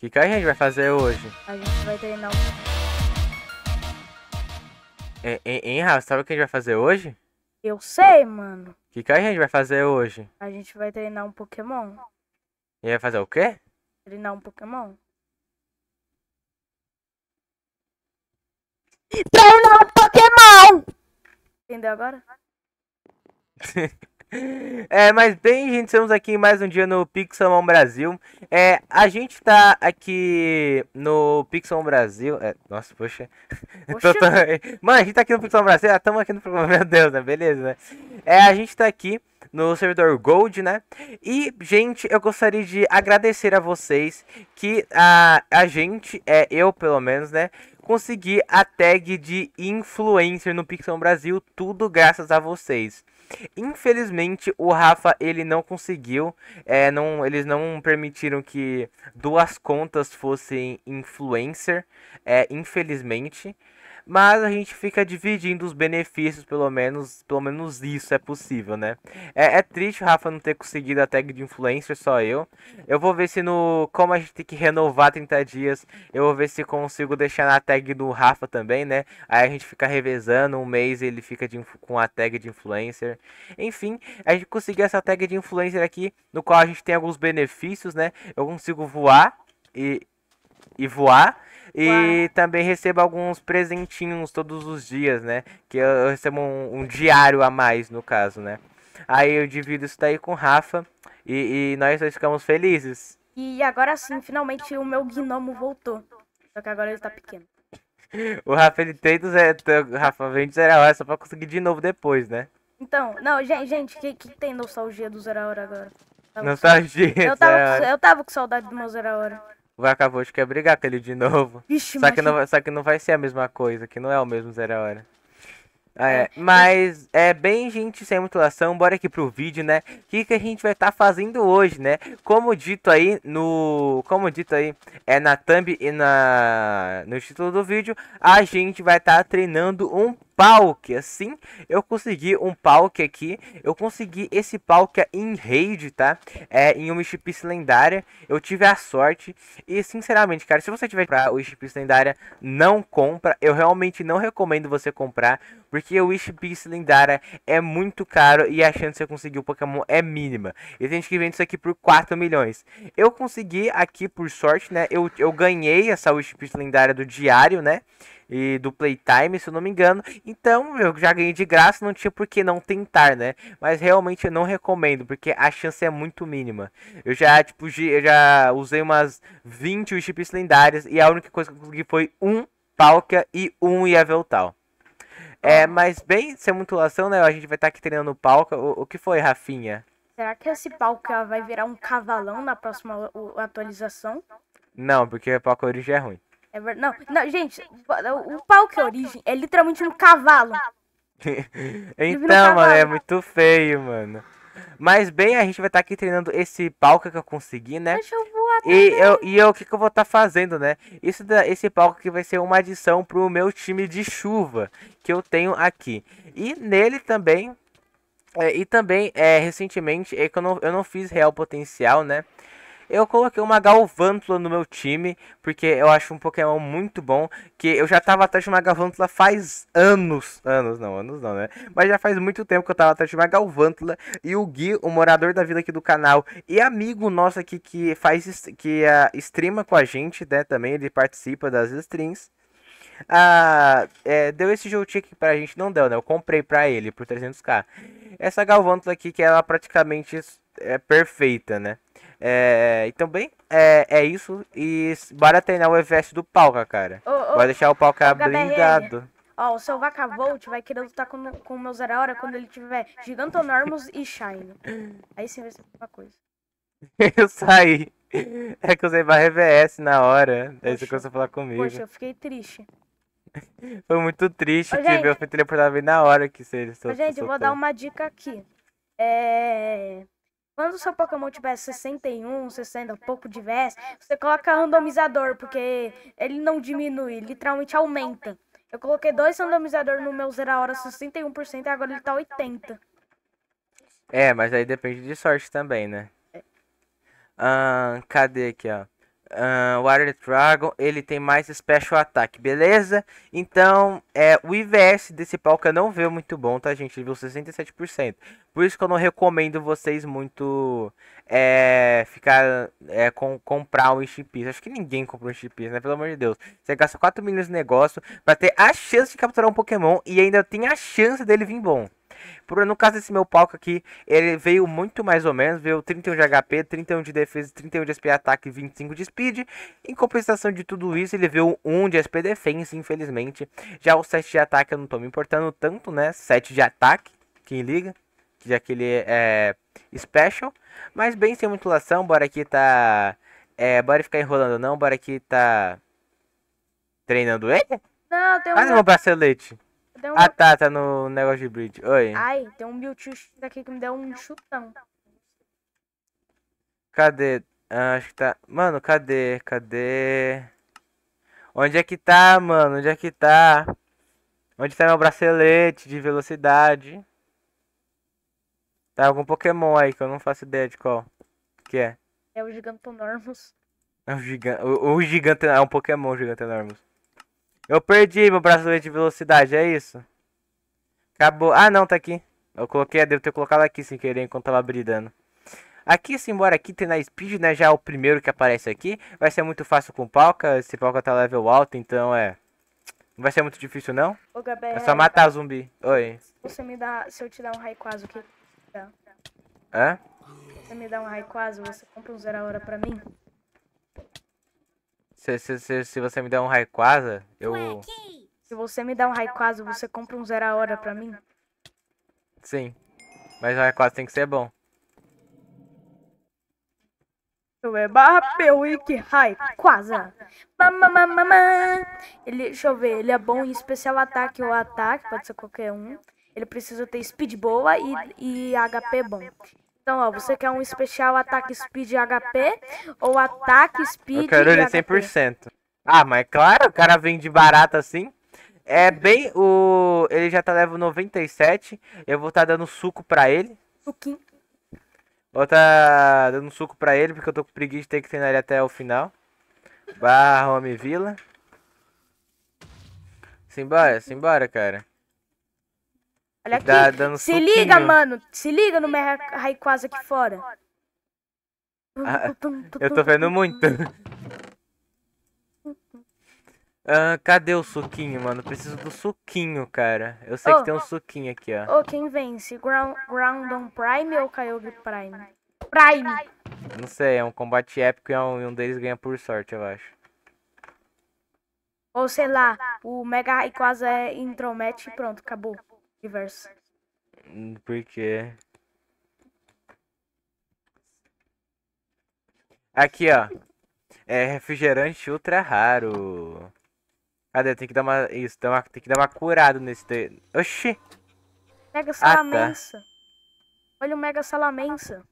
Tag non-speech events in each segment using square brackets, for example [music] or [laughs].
O que, que a gente vai fazer hoje? A gente vai treinar um. Hein, é, é, hein, Rafa, sabe o que a gente vai fazer hoje? Eu sei, mano. O que, que a gente vai fazer hoje? A gente vai treinar um Pokémon. E vai fazer o quê? Treinar um Pokémon. Treinar um Pokémon! Entendeu agora? [laughs] [laughs] É, mas bem, gente, estamos aqui mais um dia no Pixelmon Brasil. É, a gente está aqui no Pixelmon Brasil. É, nossa, poxa. [laughs] poxa. Tô, tô... Mano, a gente está aqui no Pixelmon Brasil. Ah, tamo aqui no. programa [laughs] Meu Deus, né? Beleza, né? É, a gente está aqui no servidor Gold, né? E, gente, eu gostaria de agradecer a vocês que a, a gente, é eu pelo menos, né? Consegui a tag de influencer no Pixelmon Brasil, tudo graças a vocês. Infelizmente, o Rafa ele não conseguiu, é, não, eles não permitiram que duas contas fossem influencer, é, infelizmente mas a gente fica dividindo os benefícios, pelo menos, pelo menos isso é possível, né? É, é triste o Rafa não ter conseguido a tag de influencer, só eu. Eu vou ver se no. Como a gente tem que renovar 30 dias, eu vou ver se consigo deixar na tag do Rafa também, né? Aí a gente fica revezando, um mês ele fica de, com a tag de influencer. Enfim, a gente conseguiu essa tag de influencer aqui, no qual a gente tem alguns benefícios, né? Eu consigo voar e, e voar. E Uau. também recebo alguns presentinhos todos os dias, né? Que eu, eu recebo um, um, diário a mais, no caso, né? Aí eu divido isso daí com o Rafa e, e nós dois ficamos felizes. E agora sim, finalmente o meu gnomo voltou. Só que agora ele tá pequeno. [laughs] o Rafa, ele tem do zero, Rafa vem de zero a hora só pra conseguir de novo depois, né? Então, não, gente, gente, que, que tem nostalgia do zero a hora agora? Nostalgia. [laughs] Eu tava, eu tava com saudade do meu zero a hora o de quer brigar com ele de novo. Ixi, só, que não, só que não vai ser a mesma coisa, que não é o mesmo Zero a Hora. Ah, é. É, é, mas é bem, gente, sem mutilação, bora aqui pro vídeo, né? O que, que a gente vai estar tá fazendo hoje, né? Como dito aí no. Como dito aí, é na thumb e na no título do vídeo, a gente vai estar tá treinando um palque, assim, eu consegui um palque aqui, eu consegui esse palque em raid, tá? É, em uma Chipice lendária, eu tive a sorte, e sinceramente, cara, se você tiver para o Chipice lendária, não compra, eu realmente não recomendo você comprar, porque o Chipice lendária é muito caro e a chance de você conseguir o Pokémon é mínima. E tem gente que vende isso aqui por 4 milhões. Eu consegui aqui, por sorte, né, eu, eu ganhei essa Wish lendária do diário, né? e do Playtime, se eu não me engano. Então eu já ganhei de graça, não tinha por que não tentar, né? Mas realmente eu não recomendo, porque a chance é muito mínima. Eu já, tipo, eu já usei umas 20 chips lendárias e a única coisa que eu consegui foi um Palkia e um Iaveltal. É, ah. mas bem, sem mutulação, né? A gente vai estar tá aqui treinando o Palca. O, o que foi, Rafinha? Será que esse palco vai virar um cavalão na próxima atualização? Não, porque o palco Origem é ruim. É verdade. Não, não, gente, o pau que é origem é literalmente um cavalo. [laughs] então, um cavalo. mano, é muito feio, mano. Mas bem, a gente vai estar tá aqui treinando esse palco que eu consegui, né? Deixa eu voar e eu, e eu, o que, que eu vou estar tá fazendo, né? Isso da, esse palco que vai ser uma adição pro meu time de chuva que eu tenho aqui. E nele também, é, e também, é, recentemente, é que eu não, eu não fiz real potencial, né? Eu coloquei uma Galvântula no meu time, porque eu acho um Pokémon muito bom, que eu já tava atrás de uma Galvântula faz anos, anos não, anos não, né? Mas já faz muito tempo que eu tava atrás de uma Galvântula, e o Gui, o morador da vila aqui do canal, e amigo nosso aqui que faz, que uh, streama com a gente, né, também, ele participa das strings ah, é, deu esse joystick pra gente, não deu, né? Eu comprei pra ele por 300k. Essa Galvântula aqui, que ela praticamente é perfeita, né? É, e também é, é isso. E bora treinar o exército do palco cara. Ô, ô, Vai deixar o palco blindado. Ó, o seu Volt vai querer lutar com, com o meu Zeraora quando ele tiver Gigantonormus e Shine. Aí sim vai ser uma coisa. [laughs] eu saí. É que eu usei barra EVS na hora. Daí é você começou a falar comigo. Poxa, eu fiquei triste. [laughs] Foi muito triste Ô, que gente, eu fui teleportado bem na hora que você... Ô, gente, eu vou dar uma dica aqui. É... Quando o seu Pokémon tiver 61, 60, pouco de VS, você coloca randomizador, porque ele não diminui, literalmente aumenta. Eu coloquei dois randomizadores no meu zero a hora 61% e agora ele tá 80%. É, mas aí depende de sorte também, né? Ah, cadê aqui, ó? Uh, o Water Dragon ele tem mais special Attack, beleza? Então, é, o IVS desse palco não veio muito bom, tá, gente? Ele viu 67%. Por isso que eu não recomendo vocês muito é, ficar é, com, comprar um Enchipis. Acho que ninguém compra um Enchipis, né? Pelo amor de Deus. Você gasta 4 milhões de negócio para ter a chance de capturar um Pokémon e ainda tem a chance dele vir bom. No caso desse meu palco aqui, ele veio muito mais ou menos, veio 31 de HP, 31 de defesa, 31 de SP ataque e 25 de speed. Em compensação de tudo isso, ele veio 1 de SP defense, infelizmente. Já o 7 de ataque eu não tô me importando tanto, né? 7 de ataque, quem liga? Já que ele é, é special. Mas bem sem mutilação, bora aqui tá... É, bora ficar enrolando não, bora aqui tá... Treinando ele? Não, tem ah, um... Ah, bracelete deu uma... Ah, tá, tá no negócio de bridge. Oi. Ai, tem um Mewtwo daqui que me deu um chutão. Cadê? Ah, acho que tá... Mano, cadê? Cadê? Onde é que tá, mano? Onde é que tá? Onde tá meu bracelete de velocidade? Tá algum Pokémon aí que eu não faço ideia de qual. Que é? É o Gigantonormus. É o, gigan... o, o É um Pokémon Gigantonormus. Eu perdi meu bracelete de velocidade, é isso? Acabou. Ah, não, tá aqui. Eu coloquei, devo ter colocado aqui sem querer enquanto tava brilhando. Aqui, se assim, embora aqui tem na Speed, né, já é o primeiro que aparece aqui. Vai ser muito fácil com Palca, esse Palca tá level alto, então é... Não vai ser muito difícil, não? Ô, Gabriel, é só matar zumbi. Oi. Você me dá... Se eu te dar um Raikwazo, o que... Hã? Você me dá um Raikwazo, você compra um zero hora pra mim? Se, se, se, se você me der um Raikwaza, é eu. Se você me der um Raikwaza, você compra um zero a hora pra mim? Sim. Mas o Raikwaza tem que ser bom. Eu é barra Pewik Raikwaza. Mamamamamã. Ele, deixa eu ver, ele é bom em especial ataque ou ataque, pode ser qualquer um. Ele precisa ter speed boa e, e HP bom. Então, ó, você quer um especial ataque speed HP ou ataque speed Eu quero ele 100%. HP. Ah, mas claro, o cara vem de barato assim. É bem o... Ele já tá level 97. Eu vou tá dando suco pra ele. Suquinho. Vou tá dando suco pra ele, porque eu tô com preguiça de ter que treinar ele até o final. Barra Home Vila. Simbora, simbora, cara. Olha tá aqui. Tá dando se liga, mano. Se liga no meu Raikwaza aqui fora. Ah, eu tô vendo muito. [laughs] ah, cadê o suquinho, mano? Preciso do suquinho, cara. Eu sei oh, que tem um suquinho aqui, ó. Ô, oh, quem vence? Ground, Groundon Prime ou Kyogre Prime? Prime! Não sei, é um combate épico e é um, um deles ganha por sorte, eu acho. Ou sei lá, o Mega Raikwaza é intromete e pronto, acabou. Universo. Porque. Aqui, ó. É refrigerante ultra raro. Cadê? Tem que dar uma. Isso, tem que dar uma curada nesse. De... Oxi! Mega Salamansa. Ah, tá. Olha o Mega Salamansa.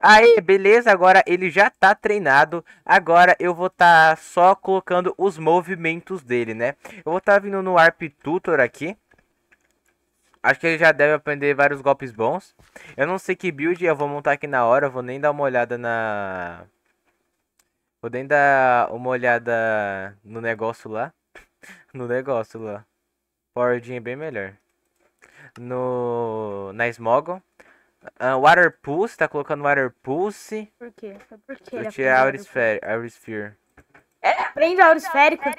Aí, beleza, agora ele já tá treinado. Agora eu vou tá só colocando os movimentos dele, né? Eu vou tá vindo no Arp Tutor aqui. Acho que ele já deve aprender vários golpes bons. Eu não sei que build eu vou montar aqui na hora. Vou nem dar uma olhada na... Vou nem dar uma olhada no negócio lá. [laughs] no negócio lá. Forwardinho é bem melhor. No... Na Smogon. Uh, ah, water Pulse, tá colocando Water Pulse. Por quê? Por quê? Eu tirei Aura Sphere. Ele é? aprende Aurosférico?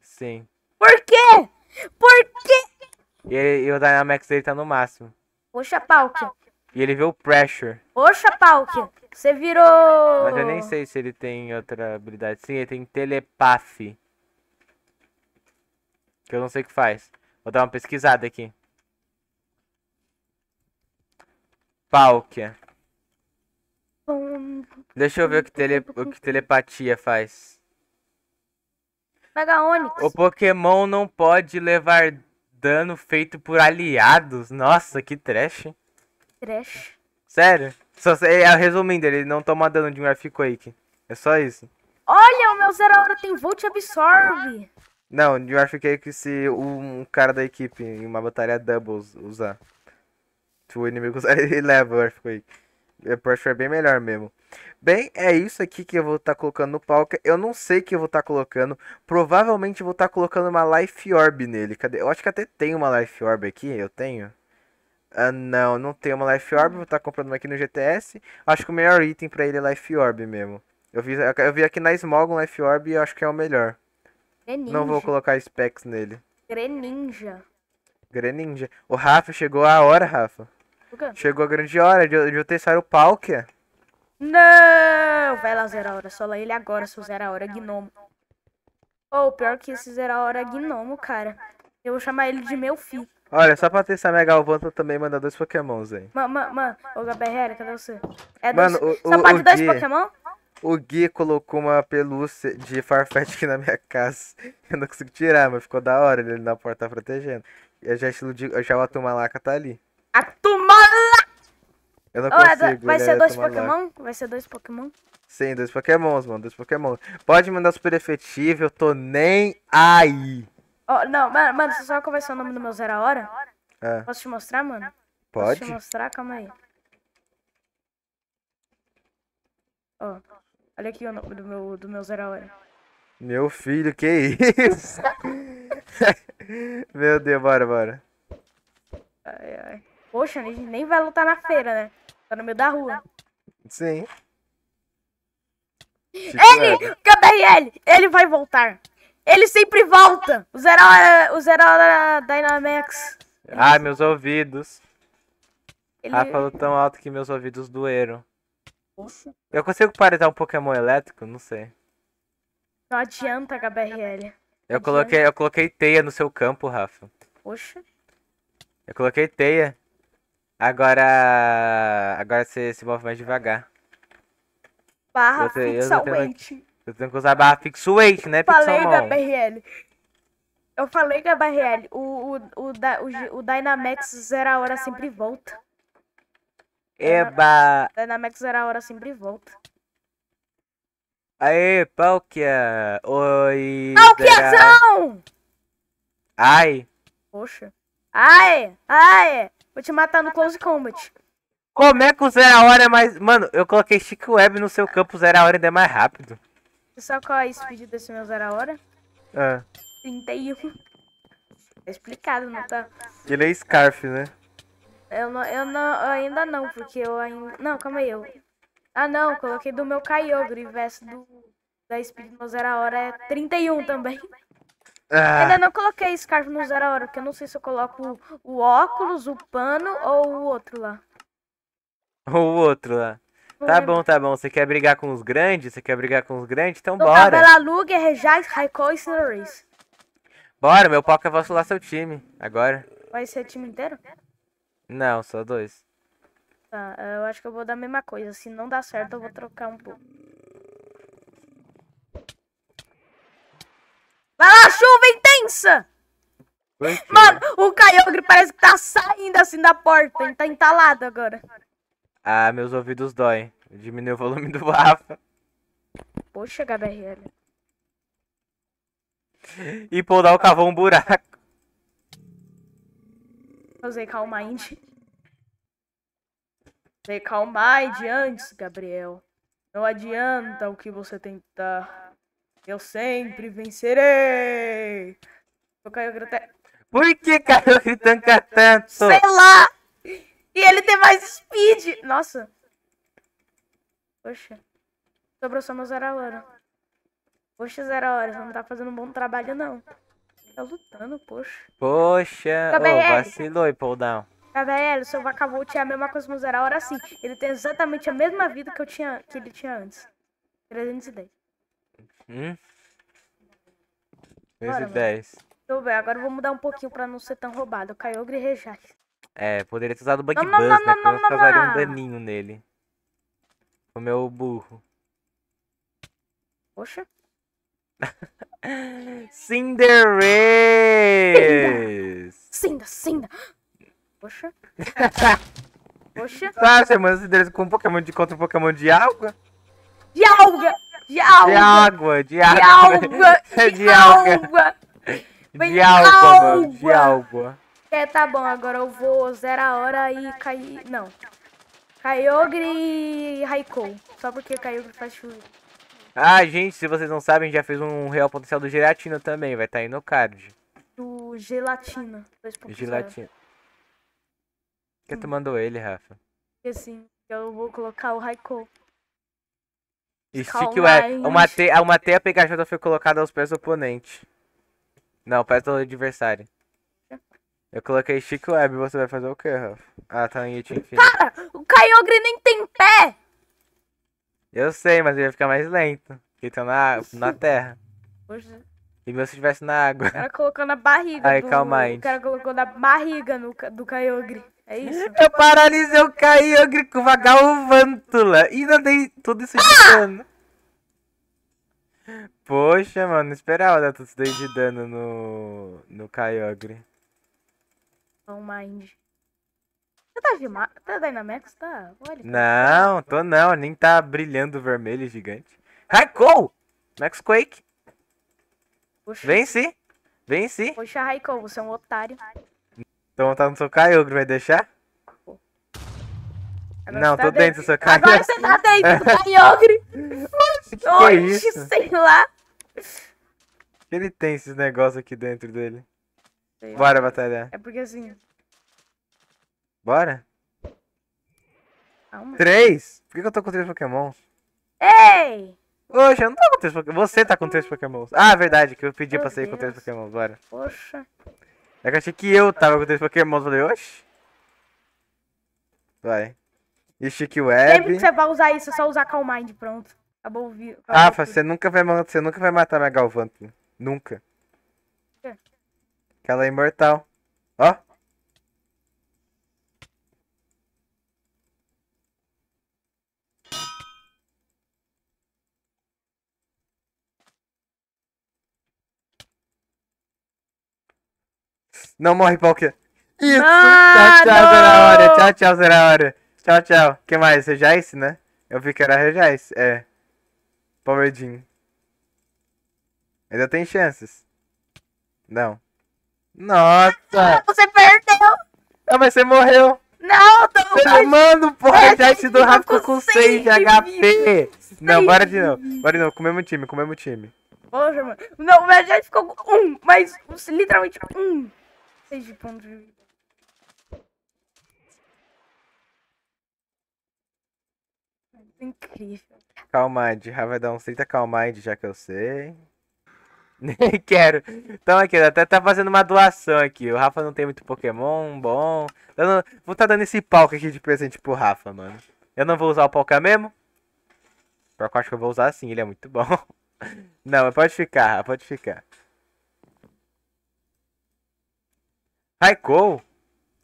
Sim. Por quê? Por quê? E, e o Dynamax dele tá no máximo. Poxa, Palkia. E ele vê o Pressure. Poxa, Palkia. Você virou... Mas eu nem sei se ele tem outra habilidade. Sim, ele tem Telepath. Que eu não sei o que faz. Vou dar uma pesquisada aqui. Palkia. Deixa eu ver o que, tele, o que telepatia faz. Mega Onix. O Pokémon não pode levar dano feito por aliados. Nossa, que trash. Trash. Sério? Só, é, resumindo, ele não toma dano de um Earthquake. É só isso. Olha, o meu zero hora tem Volt Absorve. Não, de um Earthquake se um cara da equipe em uma batalha doubles usar. Se o inimigo usar, [laughs] ele leva o Earthquake. É, eu acho é bem melhor mesmo. Bem, é isso aqui que eu vou estar tá colocando no palco. Eu não sei que eu vou estar tá colocando. Provavelmente vou estar tá colocando uma Life Orb nele. Cadê? Eu acho que até tem uma Life Orb aqui. Eu tenho. Ah, não, não tem uma Life Orb. Vou estar tá comprando uma aqui no GTS. Acho que o melhor item pra ele é Life Orb mesmo. Eu vi, eu vi aqui na Smog um Life Orb e eu acho que é o melhor. Greninja. Não vou colocar specs nele. Greninja. Greninja. O Rafa chegou a hora, Rafa. Chegou a grande hora de, eu- de eu testar o palco Não! Vai lá, Zera Hora. Sola ele agora, se seu Zera Hora Gnomo. Ou pior que esse Zera Hora Gnomo, cara. Eu vou chamar ele de meu filho. Olha, só pra testar minha Galvanta também manda dois Pokémons aí. Mano, mano, mano. Ô, Gabriela, cadê você? É Mano, dois... o- Só o- pode o dois Gui- Pokémon? O Gui colocou uma pelúcia de Farfetch aqui na minha casa. [laughs] Eu não consigo tirar, mas ficou da hora ele na porta protegendo. E já estilo de. Já o Atumalaca tá ali. Atumalaca! Eu não oh, consigo. É do... Vai né? ser dois Pokémon? Lá. Vai ser dois Pokémon? Sim, dois Pokémons, mano. Dois Pokémon. Pode mandar super efetivo, eu tô nem aí. Oh, não, mano, mano, você só conversou vai o nome do meu Zero a Hora? É. Posso te mostrar, mano? Pode. Posso te mostrar? Calma aí. Ó, oh, olha aqui o nome do meu, do meu Zero a Hora. Meu filho, que isso? [laughs] meu Deus, bora, bora. Ai, ai. Poxa, a gente nem vai lutar na feira, né? Tá no meio da rua. Sim. Tipo, ele! Cadê é. ele? Ele vai voltar. Ele sempre volta. O Zero é o Zero da Dynamax. Ai, meus ouvidos. Ele... Ah, falou tão alto que meus ouvidos doeram. Nossa. Eu consigo paretar um Pokémon elétrico? Não sei. Não adianta, HBRL. Eu coloquei, eu coloquei teia no seu campo, Rafa. Poxa. Eu coloquei teia. Agora. Agora você se move mais devagar. Barra você, fixamente. Eu tenho que usar barra fixuate, né, Falei da BRL. Eu falei da BRL. O, o, o, o, o Dynamax zero a hora sempre volta. Eba! Dynamax zero a hora sempre volta. Aê, Palkia! Oi! Palkiazão! Ai! Poxa. Ai! Ai! Vou te matar no Close Combat. Como é que o Zero a Hora é mais. Mano, eu coloquei Chic Web no seu campo, o Zero a Hora ainda é mais rápido. Só qual é a speed desse meu Zero a Hora? Ah. 31. É explicado, não tá? Ele é Scarf, né? Eu não, eu não, eu ainda não, porque eu ainda. Não, calma aí, eu. Ah não, coloquei do meu Kyogre, verso do da Speed no Zero a Hora é 31 também. Ah. Ainda não coloquei Scarf no Zero Hora, porque eu não sei se eu coloco o, óculos, o pano ou o outro lá. Ou o outro lá. Tá bom, tá bom. Você quer brigar com os grandes? Você quer brigar com os grandes? Então Tô bora. Cabela Luger, Rejais, Raikol e Cinerace. Bora, meu pau vai vacilar seu time. Agora. Vai ser o time inteiro? Não, só dois. Tá, eu acho que eu vou dar a mesma coisa. Se não dá certo, eu vou trocar um pouco. Vai lá, chuva intensa! Mano, o Kyogre parece que tá saindo assim da porta. Ele tá entalado agora. Ah, meus ouvidos doem. Diminuiu o volume do Rafa. Poxa, HBRL. E o cavou um buraco. Eu usei Calm Mind. Usei Calm Mind antes, Gabriel. Não adianta o que você tentar. Eu sempre vencerei. Eu caio Por que caiu gritando tanto? Sei lá! E ele tem mais speed! Nossa! Poxa. Sobrou só uma zero hora. Poxa, zero hora, você não tá fazendo um bom trabalho, não. Tá lutando, poxa. Poxa, KBL. Tá oh, vacilou, Ipoldown. KBL, tá seu vacavolt é a mesma coisa como zero hora, sim. Ele tem exatamente a mesma vida que, eu tinha, que ele tinha antes. 310. Hum? 2 e 10. Tudo bem, agora eu vou mudar um pouquinho pra não ser tão roubado. Kyogre e Reject. É, poderia ter usado o Bug não, Buzz, não, não, né? Pelo menos causaria um daninho nele. O meu burro. Poxa. [laughs] Cinderace! Cinda, cinda! Poxa. [laughs] Poxa. Tá chamando Cinderace com um Pokémon de contra um Pokémon de água? De alga! De alga. De água. [laughs] É de água De alga. De alga. De alga. É, tá bom. Agora eu vou zerar a hora e cair... Não. Kyogre e Raikou. Só porque Kyogre faz chuva. Ah, gente, se vocês não sabem, já fez um real potencial do Gelatina também. Vai estar tá aí no card. Do Gelatina. Gelatina. Por que tu hum. mandou ele, Rafa? Porque sim, eu vou colocar o Raikou. Estique web, Uma, te, uma teia pegajosa foi colocada aos pés do oponente. Não, pés do adversário. Eu coloquei stick Web, você vai fazer o quê, Rafa? Ah, tá em It Cara, o Kyogre nem tem pé! Eu sei, mas ele vai ficar mais lento. Porque tá na, na [laughs] terra. Poxa. E mesmo se estivesse na água. O cara colocou na barriga Aí, do... calma aí. O cara colocou na barriga no, do Kyogre. É isso. [laughs] Eu paralisei, eu caí, eu grico vagabundula. E não dei tudo isso de ah! dano. Poxa, mano, esperava dar tudo isso daí de dano no. no Kyogre. Não mind. Você tá de ma... Tá Dynamax? Tá? Olha, tá não, tô não, nem tá brilhando vermelho gigante. Raikou! Max Quake! Puxa. Venci! Venci! Poxa, Raikou, você é um otário. Então tá no seu Kyogre, vai deixar? Agora não, tá tô dentro do seu Kyogre. Agora você tá dentro do Kyogre. [laughs] que que é Oxe, é isso? sei lá. Ele tem esses negócios aqui dentro dele. Sei Bora lá. batalhar. É porque assim... Bora? Calma. Três? Por que eu tô com três pokémons? Ei! Poxa, eu não tô com três pokémons. Você tá com três hum. pokémons. Ah, é verdade, que eu pedi Meu pra sair Deus. com três pokémons. Bora. Poxa. É que achei que eu tava com três Pokémon. Falei, oxe. Vai. E Chique Web. Sempre que você vai usar isso, é só usar Calm Mind, pronto. Acabou o vídeo. Rafa, ah, você nunca, vai, você nunca vai matar minha Galvantula. Nunca. É. Que ela é imortal. Ó. Não morre, Palkia. Isso! Ah, tchau, tchau, Zera hora. Tchau, tchau, Zera hora. Tchau, tchau. que mais? Regice, né? Eu vi que era Regice. É. Palmeirinho. Ainda tem chances. Não. Nossa! Ah, você perdeu! Ah, mas você morreu! Não, tô Você tá não porra! Já esse do Rafa com 6 de HP! Não, bora de novo. Bora de novo, com o mesmo time, com o mesmo time. Poxa, mano. Não, mas já ficou com um, mas literalmente um. 6 pontos de vida. incrível. Calma, já vai dar uns 30 aí já que eu sei. [laughs] Nem quero. Então aqui, até tá fazendo uma doação aqui. O Rafa não tem muito Pokémon, bom. Vou tá dando esse palco aqui de presente pro Rafa, mano. Eu não vou usar o palco mesmo? eu acho que eu vou usar sim, ele é muito [laughs] bom. Não, pode ficar, pode ficar. Raikou?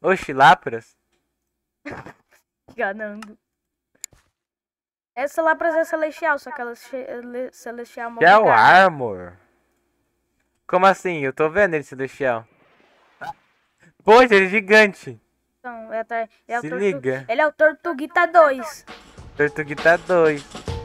Oxi, Lapras? Enganando. Essa Lapras é celestial, só que ela é celestial é o Armor. Como assim? Eu tô vendo ele celestial. Poxa, ele é gigante. Então, é, é Se liga. Ele é o Tortuguita 2. Tortuguita 2.